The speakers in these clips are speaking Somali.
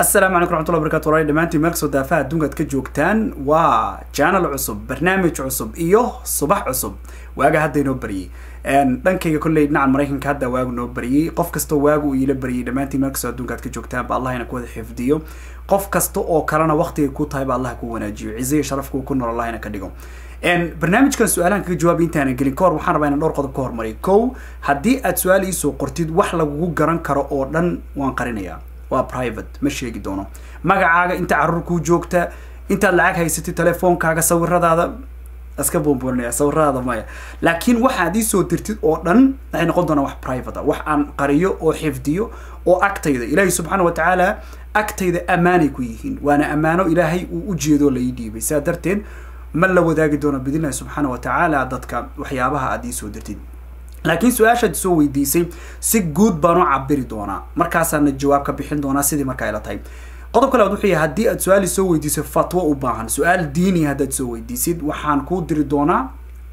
assalaamu calaykum raxmatulla barkatu walaal dhammaantiin meel kastoo daafaha adduunka ad ka joogtaan waa channel cusub barnaamij cusub iyo subax cusub waaga hadda inoo baryay dhankayga kolley dhinacan maraykanka hadda waagu noo baryay qof kasta waagu uu iila baryay dhammaantiin meel kastoo adduunka ka joogtaan ba allahina ku xifdiyo qof kasta oo kalena waqtiga kuu tahay ba allah ku wanaajiyo ciise sharafkuu ku nool allahina ka dhigo barnaamijkan su-aalahan kaga jawaabay intaanan gelin ka hor waxaan rabaa inaan dhowr qodob ka hormariyo kow haddii aad su-aal iisoo qortid wax lagugu garan karo oo dhan waan qarinayaa waa private ma sheegi doono magacaaga inta carruur kuu joogta intaad lacag haysatid telefoonkaaga sawiradaada iska boonboonaya sawiradaada maya laakiin waxaad iisoo dirtid oo dhan waxay noqon doonaa wax private a ah. wax aan qariyo oo xifdiyo oo agtayda ilaahay subxaana wa tacaala agtayda ammaanay ku yihiin waana ammaano ilaahay uu ujeedoo la ii dhiibay saa darteed ma la wadaagi doono bidnillahi subxaana wa tacaala dadka waxyaabaha aada iisoo dirtid laakiin su-aashaad soo weydiisay si guud baan u cabiri doonaa markaasaana jawaab ka bixin doonaa sidii markaa ila tahay qodob kale aad wuxuu yahay haddii aad su-aal soo weydiiso fatwo u baahan su-aal diini haddaad soo weydiisid waxaan kuu diri doonaa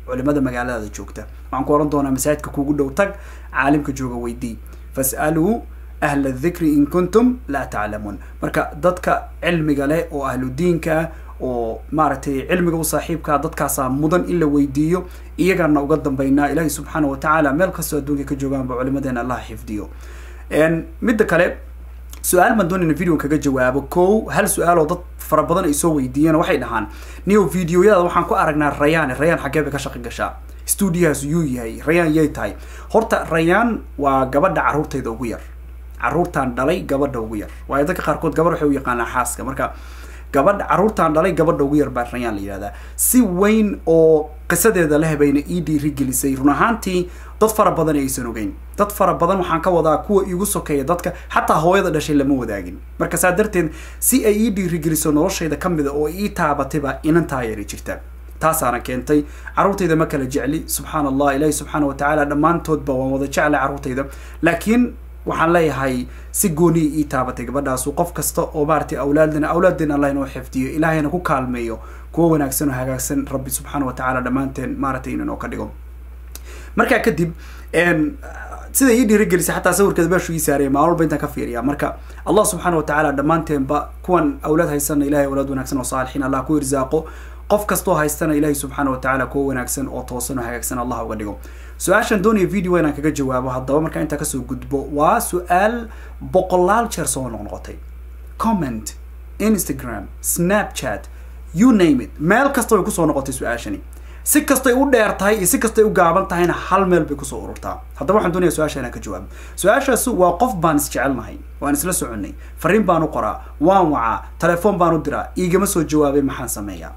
culimada magaaladaada joogta waxaan ku ohan doonaa masaajidka kuugu dhow tag caalimka jooga weydii fas'aluu ahla adikri in kuntum laa taclamuun marka dadka cilmiga leh oo ahlu diinka ah oo maaragtay cilmiga u saaxiibkaa dadkaasaa mudan in la weydiiyo iyagaana uga dambaynaa ilaahay subxaana watacaala meel kastoo adduunka ka joogaanba culimadeena allaha xifdiyo midda kale su-aal baan doonayna videon kaga jawaabo kow hal su-aal oo dad fara badan ay soo weydiiyeen waxay dhahaan niyo videoyada waxaan ku aragnaa rayaan rayaan xaggee bay ka shaqi gashaa stuudiyahaas yuu yahay rayaan yay tahay horta rayaan waa gabadha caruurteyda ugu yar carruurtaan dhalay gabadha ugu yar waayo dadka qaarkood gabadh waxay u yaqaanaa xaaska marka gabadha caruurtaan dhalay gabadha ugu yar baan la yidhahdaa si weyn oo qisadeeda la habayna ii e dhiirigelisay run ahaantii dad fara badan aysan ogeyn dad fara badan waxaan ka wadaa kuwa iigu sokeeya dadka xataa hooyada dhashay lama wadaagin marka saa darteed si ay ii e dhiirigeliso noloshayda ka mida oo ii taabatayba inantaa yara jirta taasaana keentay caruurtayda ma kala jecli subxaan allah ilaahi subxaana wa tacaala dhammaantoodba waan wada jeclay caruurtayda laakiin waxaan leeyahay si gooniya ii taabatay gabadhaasu qof kasta oo maaragtay awlaadana awlaadeen allah inuu xifdiyo ilaahayna ku kaalmeeyo kuwa wanaagsan oo hagaagsan rabbi subxaana wa tacaala dhammaanteen maaragtay inuu inoo ka dhigo markaa kadib sida ii dhiirigelisay xataa sawirkeeda meeshuu ii saaraya maalin walba intaan ka fiiriya marka allah subxaana wa tacaala dhammaanteenba kuwan awlaad haysana ilahay awlaad wanaagsan oo saalixiin allah ku irsaaqo qof kastoo haystana ilahay subxaana wa tacaala kuwa wanaagsan oo toosan oo hagaagsan allah uga dhigo su-aashaan doonaya video inaan kaga jawaabo haddaba markaan intaa kasoo gudbo waa su-aal boqolaal jeer soo noqnoqotay comment instagram snapchat you name it meel kasta way kusoo noqotay su-aashani si kastay u dheer tahay iyo si kastay u gaaban tahayna hal meel bay kusoo ururtaa haddaba waxaan doonaya su-aasha inaan ka jawaabo su-aashaas waa qof baan isjecelnahay waan isla soconnay fariin baan u qoraa waan wacaa telefoon baan u diraa iigama soo jawaabay maxaan sameeyaa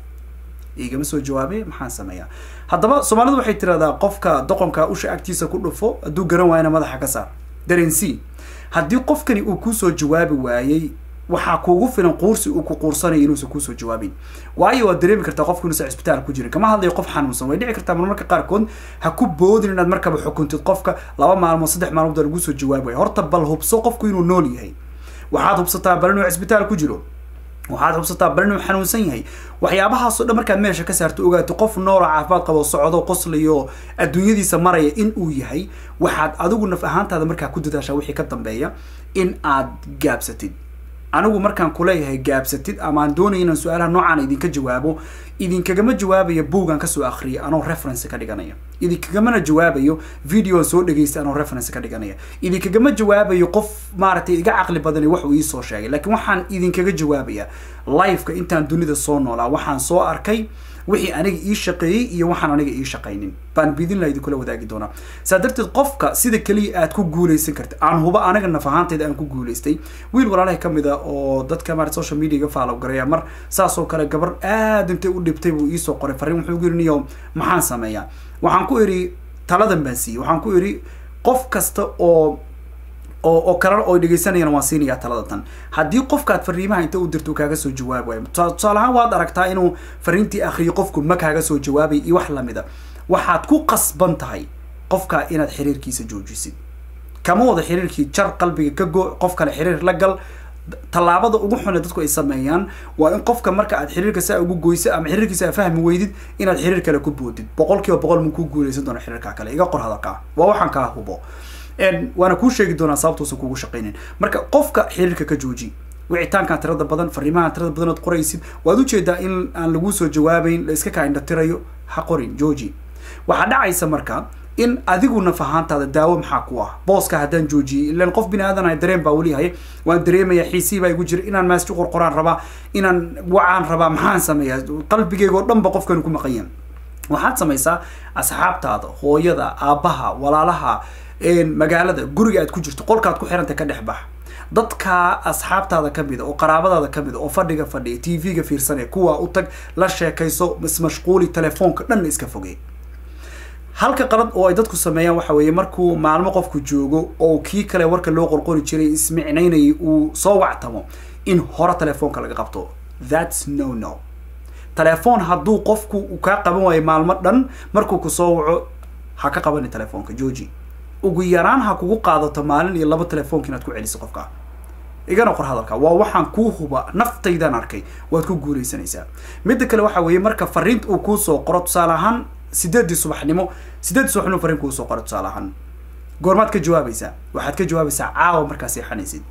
igama soo jawaabe maxaan sameeyaa haddaba soomaalidu waxay tiraahdaa qofka doqonka usha agtiisa ku dhufo hadduu garan waayana madaxa ka saar dareensi haddii qofkani uu kuusoo jawaabi waayey waxaa kuugu filan quursi uu ku quursanaya inuusan kuusoo jawaabin waayo waad dareemi kartaa qofku inuusan cisbitaal ku jirin kama hadlayo qof xanuunsan way dhici kartaa marmarka qaarkood ha ku boodin inaad markaba xukuntid qofka laba maalmood saddex maalmood waa lagusoo jawaab waaya horta bal hubso qofku inuu nool yahay waxaad hubsataa bal inuu cisbitaal ku jiro waxaad hubsataa barin uu xanuunsan yahay waxyaabahaasoo dhan markaad meesha ka saarto ogaato qof noolo caafimaad qabo socdo qoslayo adduunyadiisa maraya in uu yahay waxaad adigu naf ahaantaada markaa ku dadaashaa wixii ka dambeeya in aad gaabsatid anigu markaan kuleeyahay gaabsatid amaan aan doonaya inaan su-aalaha noocaan idinka jawaabo idinkagama jawaabayo buugaan kasoo akriya anoo reference ka dhiganaya idinkagamana jawaabayo videoan soo dhegeysta anoo reference ka dhiganaya idinkagama jawaabayo qof maaragtay iga caqli badani waxuu iisoo sheegay laakiin waxaan idinkaga jawaabaya lifeka intaan dunida soo noolaa waxaan soo arkay wixii aniga ii shaqeeyey iyo waxaan aniga ii shaqaynin baan bidin bidinla idinkula wadaagi doonaa saa darteed qofka sida keliya aad ku guulaysan karta aan huba anaga naf ahaantayda aan ku guulaystay wiil walaalaha ka mid a oo dadka maarata social mediaga faalowgaraya mar saasoo kale gabar aad intay u dhibtay buu iisoo qoray farriin wuxuu ku yidhi niyo maxaan sameeyaa waxaan ku idhi taladan baan siiyey waxaan ku idhi qof kasta oo oo kalena o dhegeysanayaan waa siinayaa talada tan haddii qofkaad fariimaha inta u dirto kaaga soo jawaab waay tusaale ahaan waad aragtaa inuu fariintii akriyo qofku ma kaaga soo jawaabay iyo wax lamida waxaad ku qasban tahay qofka inaad xiriirkiisa joojisid kama wada xiriirkii jar qalbiga ka go qof kale xiriir la gal tallaabada ugu xune dadku ay sameeyaan waa in qofka marka aad xiriirka saa ugu goyso ama xiriirkiisa a fahmi weydid inaad xiriir kale ku boodid boqol kiiba boqol ma ku guuleysan doono xiriirkaa kale iga qor hadalkaa waa waxaan kaa hubo waana kuu sheegi doonaa sababta uusan kugu shaqaynayn marka qofka xiriirka ka jooji wicitaanka tirada badan fariimahan tirada badan ood qoraysid waad ujeedaa in aan laguu soo jawaabayn la iska kaa indhatirayo ha qorin jooji waxaa dhacaysa marka in adigu naf ahaantaada daawo maxaa ku ah booska haddaan joojiyey ilan qof bini aadan ahay dareen baa weli haya waan dareemaya xiisii baa igu jira inaan maasti qorqoraan rabaa inaan wacaan rabaa maxaan sameeyaa qalbigeygoo dhanba ba qofkan ku maqanyan waxaad samaysaa asxaabtaada hooyada aabbaha walaalaha magaalada guriga aad ku jirto qolkaad ku xiranta ka dhex bax dadka asxaabtaada kamida ah, oo qaraabadaada kamida ah, oo fadhiga fadhiya tv-ga fiirsanaya kuwaa u tag la sheekayso ismashquuli telefoonka dhanna iska fogey halka qalad oo ay dadku sameeyaan waxa weeye markuu maalmo qofku joogo oo kii kale warka loo qorqori jiray ismicnaynay uu soo wactamo in hore telefoonka laga qabto thats no no telefoon hadduu qofku kaa qaban waayo maalmo dhan markuu kusoo waco ha ka qabani telefoonka georgi ugu yaraan ha kugu qaadato maalin iyo laba telefoonka inaad ku celiso qofka igana qor hadalka waa waxaan kuu huba naftaydaan arkay waad ku guulaysanaysaa midda kale waxa weeye marka fariint uu kuusoo qoro tusaale ahaan sideedii subaxnimo sideedii subaxnimo farriin kuusoo qoro tusaale ahaan goormaad ka jawaabaysaa waxaad ka jawaabaysaa caawa markaa seexanaysid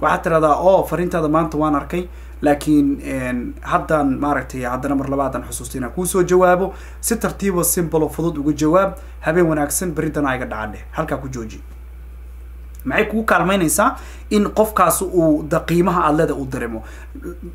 waxaad tidhahdaa oo fariintaada maanta waan arkay laakiin haddaan maaragtay haddana mar labaadaan xusuusta inaan kuusoo jawaabo si tartiibo simbalo fudud ugu jawaab habeen wanaagsan berridana iga dhacadheh halkaa ku jooji maxay kugu kaalmaynaysaa in qofkaas uu daqiimaha adleda uu dareemo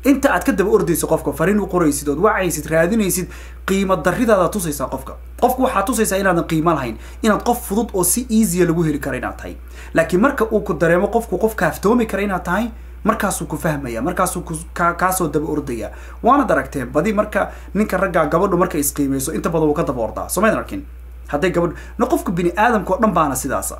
inta aad ka daba ordaysid qofka fariin u qoraysid ood wacaysid raadinaysid qiimo darridaada tusaysaa qofka qofku waxaa tusaysaa inaadan qiimo lahayn inaad qof fudud oo si easya lagu heli kara inaad tahay laakiin marka uu ku dareemo qofku qof kaaftoomi kara inaad tahay markaasuu ku fahmaya markaasuu kaasoo daba ordaya waanad aragteen badi marka ninka raggaa gabadhu markay isqiimayso inta badan wuu ka daba ordaa soo mayn arkin hadday gabadhu na qofka bini aadamka oo dhan baana sidaasa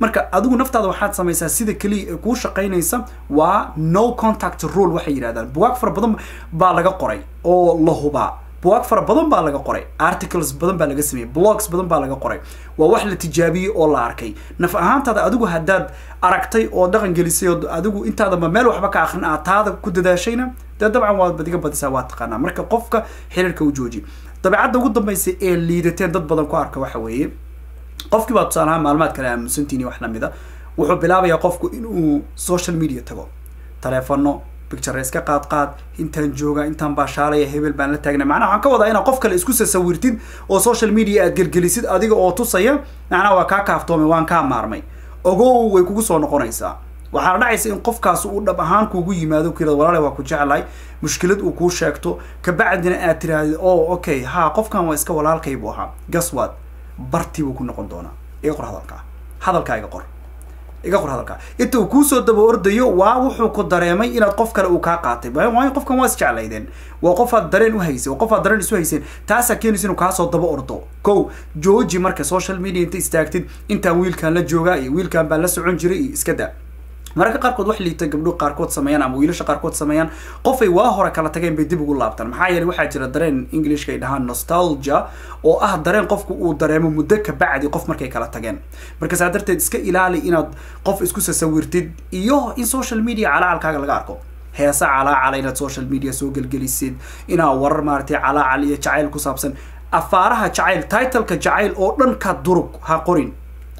marka adigu naftaada waxaad samaysaa sida keliya ee kuu shaqaynaysa waa no contact rule waxay yidhahdaan bugaag fara badan baa laga qoray oo la hubaa buwaag fara badan baa laga qoray articles badan baa laga sameeyey blogs badan baa laga qoray waa wax la tijaabiyey oo la arkay naf ahaantaada adigu haddaad aragtay oo dhaqan gelisay oo adigu intaadaba meel waxba ka akrin aad taada ku dadaashayna dee dabcan waad diga badisaa waa taqaanaa marka qofka xiriirka u jooji dabeecadda ugu dambaysa ee liidateen dad badan ku arka waxa weeye qofkii baa tusaalahaan maalmaad kale aamusantiin iyo wax lamida wuxuu bilaabayaa qofku inuu social media tago taleefano bictureska qaadqaad intaan jooga intaan baashaalaya hebel baan la taagnaa macnaha waxaan ka wadaa inaad qof kale isku sasawirtid oo social media aad gelgelisid adiga oo tusaya macnaha waa kaa kaaftoomay waan kaa maarmay ogow way kugu soo noqonaysaa waxaana dhacaysa in qofkaas uu dhab ahaan kuugu yimaado ku yirahdo walaale waa ku jeclahay mushkilad uu kuu sheegto kabacdina aad tiraahdo oh okay ha qofkan waa iska walaalkay buu ahaa gaswaad bartii buu ku noqon doonaa iga qor hadalkaa hadalkaa qor iga qor hadalka inta uu kuusoo daba ordayo waa wuxuu ku dareemay inaad qof kale uu kaa qaatay waayo qofkan waa isjeclaydeen waa qofaad dareen uhaysa waa qofaad dareen isu hayseen taasaa keenaysa inuu kaasoo daba ordo ko jooji marka social media inta istaagtid intaan wiilkan la joogaa iyo wiilkaan baa la socon jiray iyo iska da mararka qaarkood wax liita gabdho qaarkood sameeyaan ama wiilasha qaarkood sameeyaan qofay waa hore kala tageen bay dib ugu laabtaan maxaa yeele waxaa jira dareen englishka ay dhahaan nostalgia oo ah dareen qofku uu dareemo muddo kabacdi qof markay kala tageen marka saa darteed iska ilaali inaad qof isku sasawirtid iyo in social media calacalkaaga laga arko heesa calaacala inaad social media soo gelgelisid inaa warar maaragtay calaacal iyo jacayl ku saabsan afaaraha jacayl titleka jacayl oo dhan ka durug ha qorin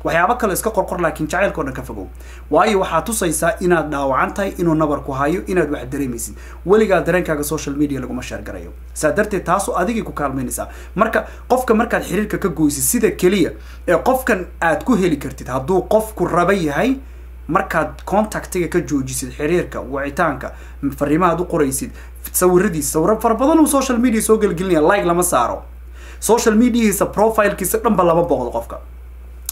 waxyaabo kale iska qorqor laakiin jacaylka dhan ka fogow waayo waxaa tusaysaa inaad dhaawacan tahay inuu nabar ku hayo inaad wax dareemaysid weligaa dareenkaaga social media laguma sheergarayo saa darteed taasu adigii ku kaalmaynaysaa marka qofka markaad xiriirka ka goysid sida keliya ee qofkan aad ku heli kartid hadduu qofku raba yahay markaad contactiga ka joojisid xiriirka wicitaanka fariimahaad u qoraysid sawiradiisa sawiro fara badan uu social media soo gelgelinaya like lama saaro social mediahiisa profilekiisa dhanba lama boqdo qofka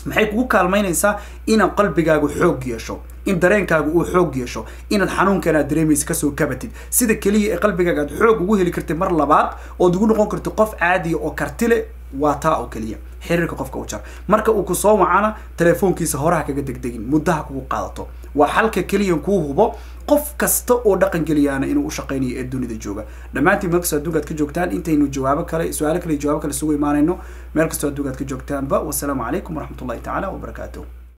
maxay kugu kaalmaynaysaa inaad qalbigaagu xoog yeesho in dareenkaagu uu xoog yeesho inaad xanuunkan aad dareemaysa kasoo kabatid sida keliya ee qalbigaaga aad xoog ugu heli kartid mar labaad ood ugu noqon kartid qof caadiya oo karti leh waa taa oo keliya xiriirka qofka u jar marka uu kusoo wacana telefoonkiisa horaha kaga degdegin muddaha kugu qaadato waa xalka keliyan kuu hubo qof kasta oo dhaqan geliyaana inuu u shaqaynayo ee dunida jooga dhammaantiin meel kastoo adduunka ad ka joogtaan intaynu jawaabo kale su-aalo kale iyo jawaabo kale isugu imaanayno meel kastoo adduunka ad ka joogtaanba wasalaamu calaykum waraxmatullahi tacaala wabarakaatuh